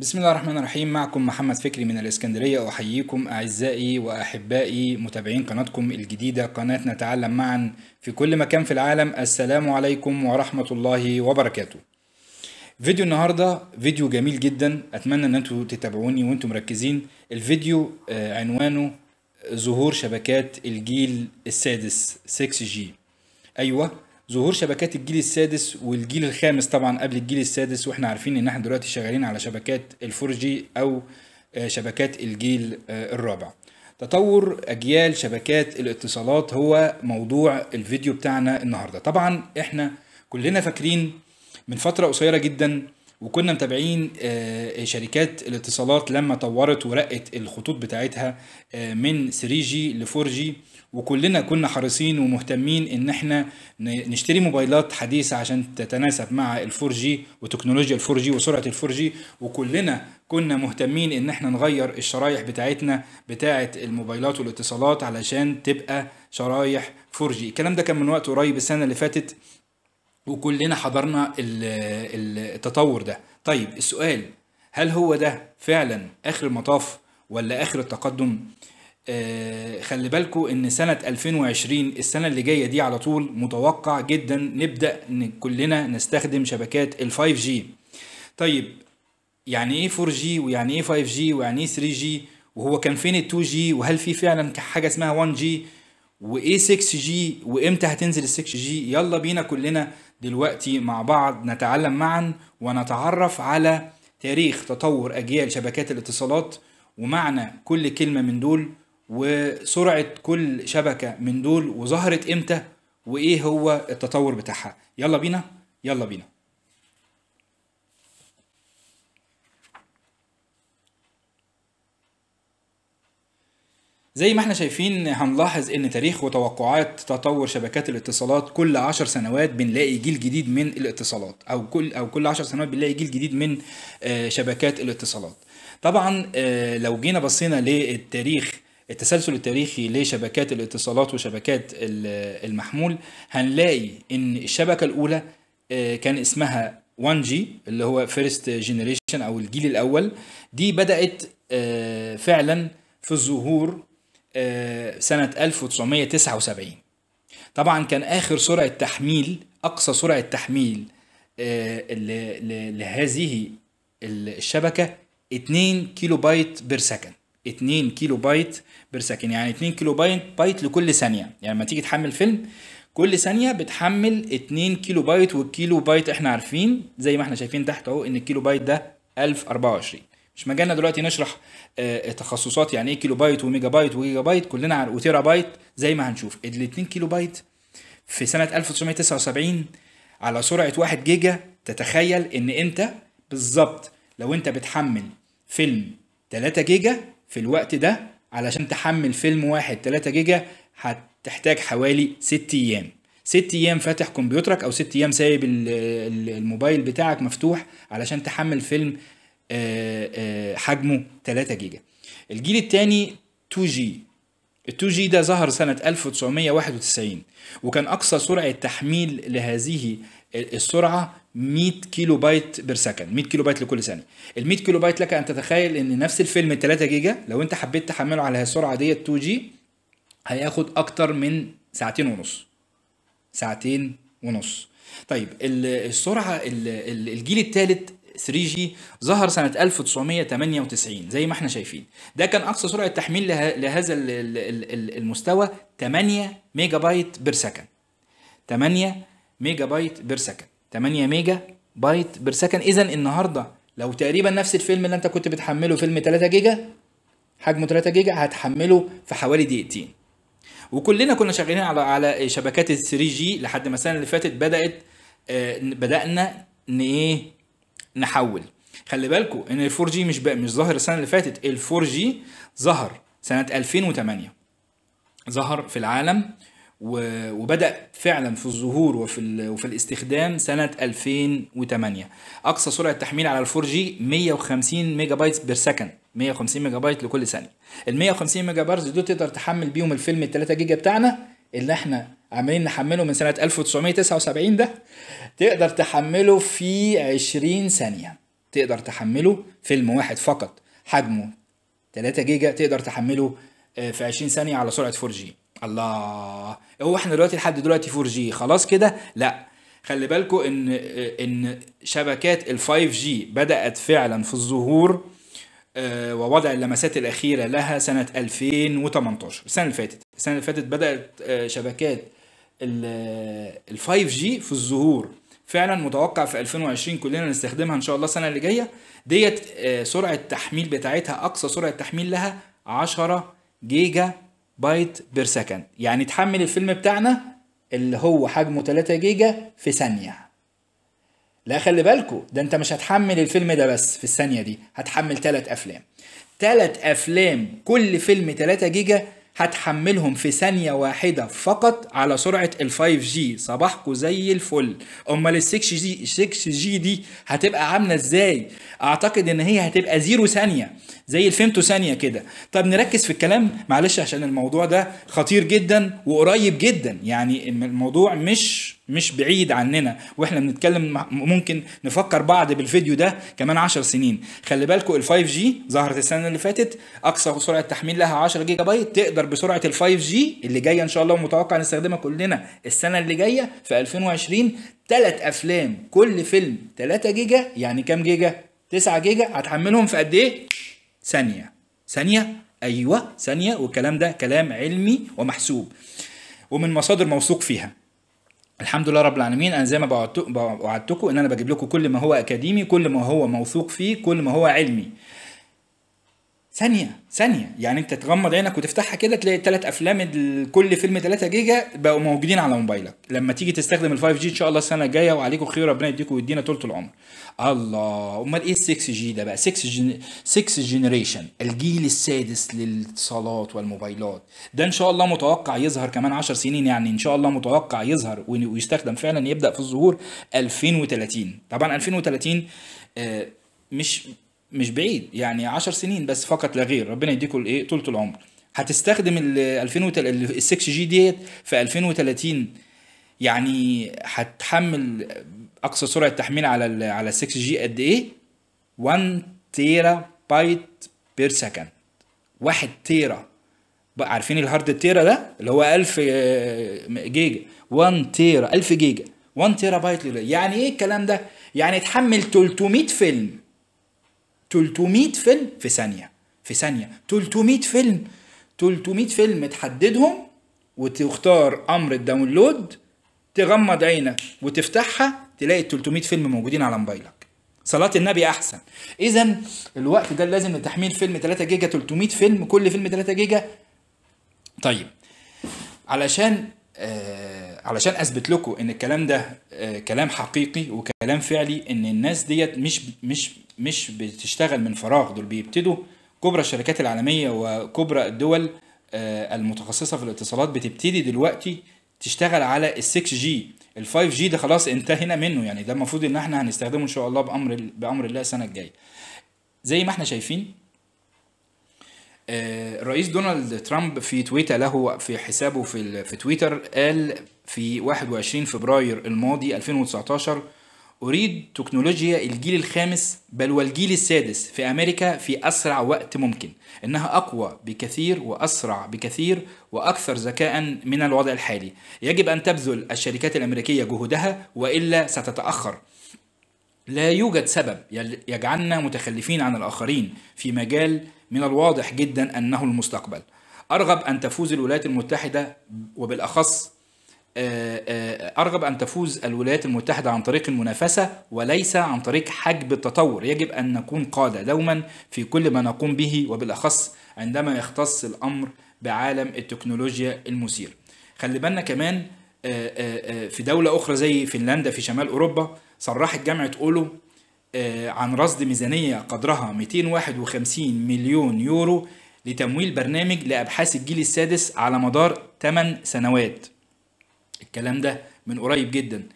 بسم الله الرحمن الرحيم معكم محمد فكري من الإسكندرية أحييكم أعزائي وأحبائي متابعين قناتكم الجديدة قناة نتعلم معا في كل مكان في العالم السلام عليكم ورحمة الله وبركاته فيديو النهاردة فيديو جميل جدا أتمنى أن أنتم تتابعوني وأنتم مركزين الفيديو آه، عنوانه ظهور شبكات الجيل السادس 6G أيوة ظهور شبكات الجيل السادس والجيل الخامس طبعا قبل الجيل السادس واحنا عارفين ان احنا دلوقتي شغالين على شبكات الفور جي او آه، شبكات الجيل آه، الرابع تطور اجيال شبكات الاتصالات هو موضوع الفيديو بتاعنا النهارده طبعا احنا كلنا فاكرين من فتره قصيره جدا وكنا متابعين آه، شركات الاتصالات لما طورت ورقت الخطوط بتاعتها من 3G ل 4G وكلنا كنا حريصين ومهتمين ان احنا نشتري موبايلات حديثه عشان تتناسب مع الفور جي وتكنولوجيا الفور جي وسرعه الفور جي وكلنا كنا مهتمين ان احنا نغير الشرايح بتاعتنا بتاعه الموبايلات والاتصالات علشان تبقى شرايح فور جي الكلام ده كان من وقت قريب السنه اللي فاتت وكلنا حضرنا التطور ده طيب السؤال هل هو ده فعلا اخر المطاف ولا اخر التقدم آه، خلي بالكم ان سنه 2020 السنه اللي جايه دي على طول متوقع جدا نبدا ان كلنا نستخدم شبكات ال 5 جي طيب يعني ايه 4 جي ويعني ايه 5 جي ويعني ايه 3 جي وهو كان فين ال 2 جي وهل في فعلا حاجه اسمها 1 جي وايه 6 جي وامتى هتنزل ال 6 جي يلا بينا كلنا دلوقتي مع بعض نتعلم معا ونتعرف على تاريخ تطور اجيال شبكات الاتصالات ومعنى كل كلمه من دول وسرعه كل شبكه من دول وظهرت امتى وايه هو التطور بتاعها يلا بينا يلا بينا زي ما احنا شايفين هنلاحظ ان تاريخ وتوقعات تطور شبكات الاتصالات كل عشر سنوات بنلاقي جيل جديد من الاتصالات او كل او كل عشر سنوات بنلاقي جيل جديد من آه، شبكات الاتصالات طبعا آه، لو جينا بصينا للتاريخ التسلسل التاريخي لشبكات الاتصالات وشبكات المحمول هنلاقي ان الشبكه الاولى آه، كان اسمها 1G اللي هو فيرست جينيريشن او الجيل الاول دي بدات آه، فعلا في الظهور آه، سنه 1979 طبعا كان اخر سرعه تحميل اقصى سرعه تحميل لهذه الشبكه 2 كيلو بايت بير سكند 2 كيلو بايت بير سكند يعني 2 كيلو بايت بايت لكل ثانيه يعني لما تيجي تحمل فيلم كل ثانيه بتحمل 2 كيلو بايت والكيلو بايت احنا عارفين زي ما احنا شايفين تحت اهو ان الكيلو بايت ده 1024 مش مجالنا دلوقتي نشرح اه تخصصات يعني ايه كيلو بايت وميجا بايت وجيجا بايت كلنا عارف وتيرا بايت زي ما هنشوف ال 2 كيلو بايت في سنه 1979 على سرعه 1 جيجا تتخيل ان انت بالظبط لو انت بتحمل فيلم 3 جيجا في الوقت ده علشان تحمل فيلم واحد 3 جيجا هتحتاج حوالي 6 ايام 6 ايام فاتح كمبيوترك او 6 ايام سايب الموبايل بتاعك مفتوح علشان تحمل فيلم آه، آه، حجمه 3 جيجا الجيل الثاني 2 جي ال 2 جي ده ظهر سنة 1991 وكان أقصى سرعة تحميل لهذه السرعه 100 كيلو بايت بير سكند 100 كيلو بايت لكل ثانيه ال 100 كيلو بايت لك ان تتخيل ان نفس الفيلم 3 جيجا لو انت حبيت تحمله على السرعه ديت 2 جي هياخد اكتر من ساعتين ونص ساعتين ونص طيب السرعه الجيل الثالث 3 جي ظهر سنة 1998 زي ما احنا شايفين ده كان أقصى سرعة تحميل لهذا المستوى 8 ميجا بايت بير سكند 8 ميجا بايت بير سكند 8 ميجا بايت بير سكند اذا النهارده لو تقريبا نفس الفيلم اللي انت كنت بتحمله فيلم 3 جيجا حجمه 3 جيجا هتحمله في حوالي دقيقتين وكلنا كنا شغالين على على شبكات ال 3 جي لحد ما السنه اللي فاتت بدات آه، بدانا ان ايه نحول خلي بالكم ان ال 4 جي مش بقى مش ظاهر السنه اللي فاتت ال 4 جي ظهر سنه 2008 ظهر في العالم وبدا فعلا في الظهور وفي وفي الاستخدام سنه 2008 اقصى سرعه تحميل على الفور جي 150 ميجا بايت بير سكند 150 ميجا بايت لكل ثانيه ال 150 ميجا بايت دول تقدر تحمل بيهم الفيلم ال 3 جيجا بتاعنا اللي احنا عمالين نحمله من سنه 1979 ده تقدر تحمله في 20 ثانيه تقدر تحمله فيلم واحد فقط حجمه 3 جيجا تقدر تحمله آه، في 20 ثانيه على سرعه 4 جي الله هو احنا دلوقتي لحد دلوقتي 4 جي خلاص كده لا خلي بالكوا ان ان شبكات ال 5 جي بدات فعلا في الظهور آه، ووضع اللمسات الاخيره لها سنه 2018 السنه اللي فاتت السنه اللي فاتت بدات آه، شبكات ال 5 آه، جي في الظهور فعلا متوقع في 2020 كلنا نستخدمها ان شاء الله السنه اللي جايه ديت سرعه التحميل بتاعتها اقصى سرعه تحميل لها 10 جيجا بايت بير سكند يعني تحمل الفيلم بتاعنا اللي هو حجمه 3 جيجا في ثانية لا خلي بالكو ده انت مش هتحمل الفيلم ده بس في الثانية دي هتحمل 3 افلام 3 افلام كل فيلم 3 جيجا هتحملهم في ثانية واحدة فقط على سرعة ال 5G صباحكوا زي الفل امال ال 6G 6G دي هتبقى عاملة ازاي اعتقد ان هي هتبقى زيرو ثانية زي الفيمتو ثانية كده طب نركز في الكلام معلش عشان الموضوع ده خطير جدا وقريب جدا يعني الموضوع مش مش بعيد عننا واحنا بنتكلم ممكن نفكر بعض بالفيديو ده كمان 10 سنين خلي بالكم ال 5 جي ظهرت السنه اللي فاتت اقصى سرعه تحميل لها 10 جيجا بايت تقدر بسرعه ال 5 جي اللي جايه ان شاء الله ومتوقع نستخدمها كلنا السنه اللي جايه في 2020 ثلاث افلام كل فيلم 3 جيجا يعني كام جيجا 9 جيجا هتحملهم في قد ايه ثانيه ثانيه ايوه ثانيه والكلام ده كلام علمي ومحسوب ومن مصادر موثوق فيها الحمد لله رب العالمين انا زي ما بوعدتكم ان انا بجيب لكم كل ما هو اكاديمي كل ما هو موثوق فيه كل ما هو علمي ثانية ثانية يعني انت تغمض عينك وتفتحها كده تلاقي الثلاث افلام كل فيلم 3 جيجا بقوا موجودين على موبايلك لما تيجي تستخدم ال 5 جي ان شاء الله السنة الجاية وعليكم خير ربنا يديكم ويدينا طولة العمر الله امال ايه ال 6 جي ده بقى 6 6 جنريشن الجيل السادس للاتصالات والموبايلات ده ان شاء الله متوقع يظهر كمان 10 سنين يعني ان شاء الله متوقع يظهر ويستخدم فعلا يبدا في الظهور 2030 طبعا 2030 آه مش مش بعيد يعني 10 سنين بس فقط لا غير ربنا يديكم الايه طولة العمر هتستخدم ال 2000 6 جي ديت في 2030 يعني هتحمل اقصى سرعه تحميل على الـ على ال 6 جي قد ايه 1 تيرا بايت بير سكند 1 تيرا عارفين الهارد تيرا ده اللي هو 1000 آه، جيجا 1 تيرا 1000 جيجا 1 تيرا بايت يعني ايه الكلام ده يعني تحمل 300 فيلم 300 فيلم في ثانيه في ثانيه 300 فيلم 300 فيلم تحددهم وتختار امر الداونلود تغمض عينك وتفتحها تلاقي 300 فيلم موجودين على موبايلك صلاة النبي أحسن إذا الوقت ده لازم لتحميل فيلم 3 جيجا 300 فيلم كل فيلم 3 جيجا طيب علشان آه، علشان اثبت لكم ان الكلام ده آه، كلام حقيقي وكلام فعلي ان الناس ديت مش مش مش بتشتغل من فراغ دول بيبتدوا كبرى الشركات العالميه وكبرى الدول آه، المتخصصه في الاتصالات بتبتدي دلوقتي تشتغل على ال 6 جي ال 5 جي ده خلاص انتهينا منه يعني ده المفروض ان احنا هنستخدمه ان شاء الله بامر بامر الله السنه الجايه زي ما احنا شايفين الرئيس آه، دونالد ترامب في تويته له في حسابه في, في تويتر قال في 21 فبراير الماضي 2019 أريد تكنولوجيا الجيل الخامس بل والجيل السادس في أمريكا في أسرع وقت ممكن إنها أقوى بكثير وأسرع بكثير وأكثر ذكاء من الوضع الحالي يجب أن تبذل الشركات الأمريكية جهودها وإلا ستتأخر لا يوجد سبب يجعلنا متخلفين عن الآخرين في مجال من الواضح جدا أنه المستقبل أرغب أن تفوز الولايات المتحدة وبالأخص آه، آه، أرغب أن تفوز الولايات المتحدة عن طريق المنافسة وليس عن طريق حجب التطور يجب أن نكون قادة دوما في كل ما نقوم به وبالأخص عندما يختص الأمر بعالم التكنولوجيا المثير خلي بالنا كمان آه، في دولة أخرى زي فنلندا في شمال أوروبا صرحت جامعة أولو آه، عن رصد ميزانية قدرها 251 مليون يورو لتمويل برنامج لأبحاث الجيل السادس على مدار 8 سنوات الكلام ده من قريب جدا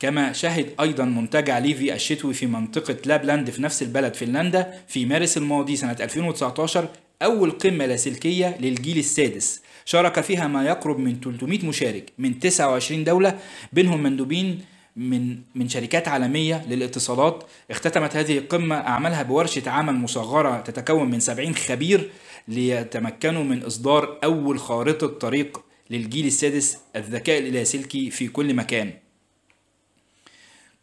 كما شهد أيضا منتجع ليفي الشتوي في منطقة لابلاند في نفس البلد فنلندا في مارس الماضي سنة 2019 أول قمة لاسلكية للجيل السادس شارك فيها ما يقرب من 300 مشارك من 29 دولة بينهم مندوبين من من شركات عالميه للاتصالات اختتمت هذه القمه اعمالها بورشه عمل مصغره تتكون من 70 خبير ليتمكنوا من اصدار اول خارطه طريق للجيل السادس الذكاء اللاسلكي في كل مكان.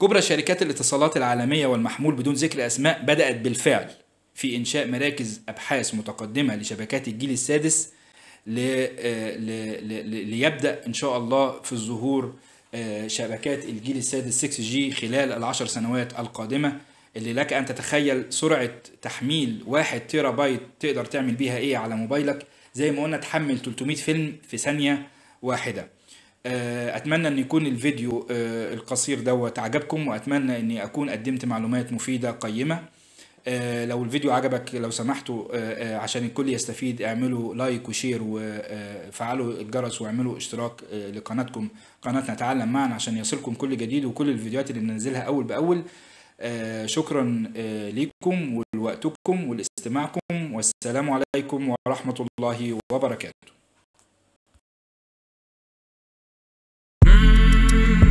كبرى شركات الاتصالات العالميه والمحمول بدون ذكر اسماء بدات بالفعل في انشاء مراكز ابحاث متقدمه لشبكات الجيل السادس آه، ليبدا ان شاء الله في الظهور آه، شبكات الجيل السادس 6 جي خلال العشر سنوات القادمة اللي لك أن تتخيل سرعة تحميل واحد تيرا بايت تقدر تعمل بيها إيه على موبايلك زي ما قلنا تحمل 300 فيلم في ثانية واحدة آه، أتمنى أن يكون الفيديو آه، القصير دوت عجبكم وأتمنى أني أكون قدمت معلومات مفيدة قيمة آه، لو الفيديو عجبك لو سمحتوا آه، آه، عشان الكل يستفيد اعملوا لايك وشير وفعلوا الجرس واعملوا اشتراك لقناتكم قناة نتعلم معا عشان يصلكم كل جديد وكل الفيديوهات اللي بننزلها اول باول شكرا ليكم ولوقتكم ولاستماعكم والسلام عليكم ورحمة الله وبركاته